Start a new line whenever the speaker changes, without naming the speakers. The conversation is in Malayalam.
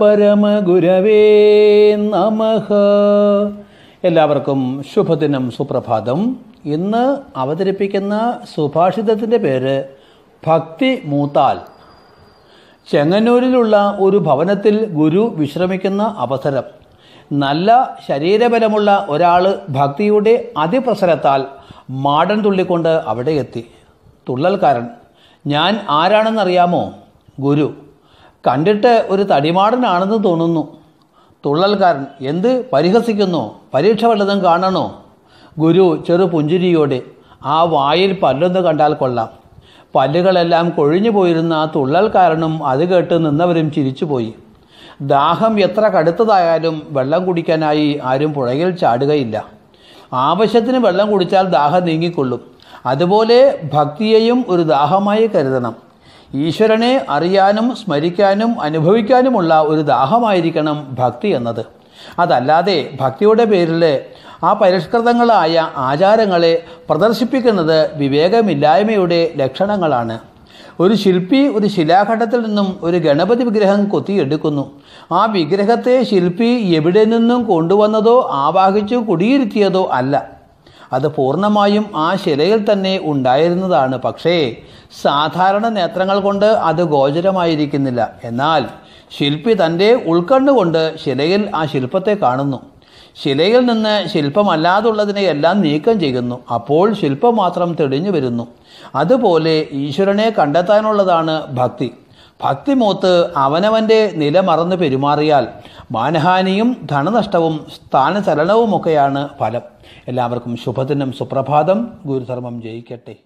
പരമഗുരവേ നമ എല്ലാവർക്കും ശുഭദിനം സുപ്രഭാതം ഇന്ന് അവതരിപ്പിക്കുന്ന സുഭാഷിതത്തിൻ്റെ പേര് ഭക്തി മൂത്താൽ ചെങ്ങന്നൂരിലുള്ള ഒരു ഭവനത്തിൽ ഗുരു വിശ്രമിക്കുന്ന അവസരം നല്ല ശരീരബലമുള്ള ഒരാൾ ഭക്തിയുടെ അതിപ്രസരത്താൽ മാടൻ തുള്ളിക്കൊണ്ട് അവിടെ എത്തി തുള്ളൽക്കാരൻ ഞാൻ ആരാണെന്നറിയാമോ ഗുരു കണ്ടിട്ട് ഒരു തടിമാടനാണെന്ന് തോന്നുന്നു തുള്ളൽക്കാരൻ എന്ത് പരിഹസിക്കുന്നു പരീക്ഷ വല്ലതും കാണണോ ഗുരു ചെറു പുഞ്ചിരിയോടെ ആ വായിൽ പല്ലൊന്ന് കണ്ടാൽ കൊള്ളാം പല്ലുകളെല്ലാം കൊഴിഞ്ഞു പോയിരുന്ന ആ തുള്ളൽക്കാരനും അത് കേട്ട് നിന്നവരും ചിരിച്ചുപോയി ദാഹം എത്ര കടുത്തതായാലും വെള്ളം കുടിക്കാനായി ആരും പുഴയിൽ ചാടുകയില്ല ആവശ്യത്തിന് വെള്ളം കുടിച്ചാൽ ദാഹം നീങ്ങിക്കൊള്ളും അതുപോലെ ഭക്തിയെയും ഒരു ദാഹമായി കരുതണം ഈശ്വരനെ അറിയാനും സ്മരിക്കാനും അനുഭവിക്കാനുമുള്ള ഒരു ദാഹമായിരിക്കണം ഭക്തി എന്നത് അതല്ലാതെ ഭക്തിയുടെ പേരിൽ ആ പരിഷ്കൃതങ്ങളായ ആചാരങ്ങളെ പ്രദർശിപ്പിക്കുന്നത് വിവേകമില്ലായ്മയുടെ ലക്ഷണങ്ങളാണ് ഒരു ശില്പി ഒരു ശിലാഘട്ടത്തിൽ നിന്നും ഒരു ഗണപതി വിഗ്രഹം കൊത്തിയെടുക്കുന്നു ആ വിഗ്രഹത്തെ ശില്പി എവിടെ നിന്നും കൊണ്ടുവന്നതോ ആവാഹിച്ചു കുടിയിരുത്തിയതോ അല്ല അത് പൂർണ്ണമായും ആ ശിലയിൽ തന്നെ ഉണ്ടായിരുന്നതാണ് പക്ഷേ സാധാരണ നേത്രങ്ങൾ കൊണ്ട് അത് ഗോചരമായിരിക്കുന്നില്ല എന്നാൽ ശില്പി തൻ്റെ ഉൾക്കണ്ണുകൊണ്ട് ശിലയിൽ ആ ശില്പത്തെ കാണുന്നു ശിലയിൽ നിന്ന് ശില്പമല്ലാതുള്ളതിനെ എല്ലാം നീക്കം ചെയ്യുന്നു അപ്പോൾ ശില്പം മാത്രം തെളിഞ്ഞു വരുന്നു അതുപോലെ ഈശ്വരനെ കണ്ടെത്താനുള്ളതാണ് ഭക്തി ഭക്തിമൂത്ത് അവനവൻ്റെ നില മറന്ന് പെരുമാറിയാൽ മാനഹാനിയും ധനനഷ്ടവും സ്ഥാനചലനവുമൊക്കെയാണ് ഫലം എല്ലാവർക്കും ശുഭദിനം സുപ്രഭാതം ഗുരുധർമ്മം ജയിക്കട്ടെ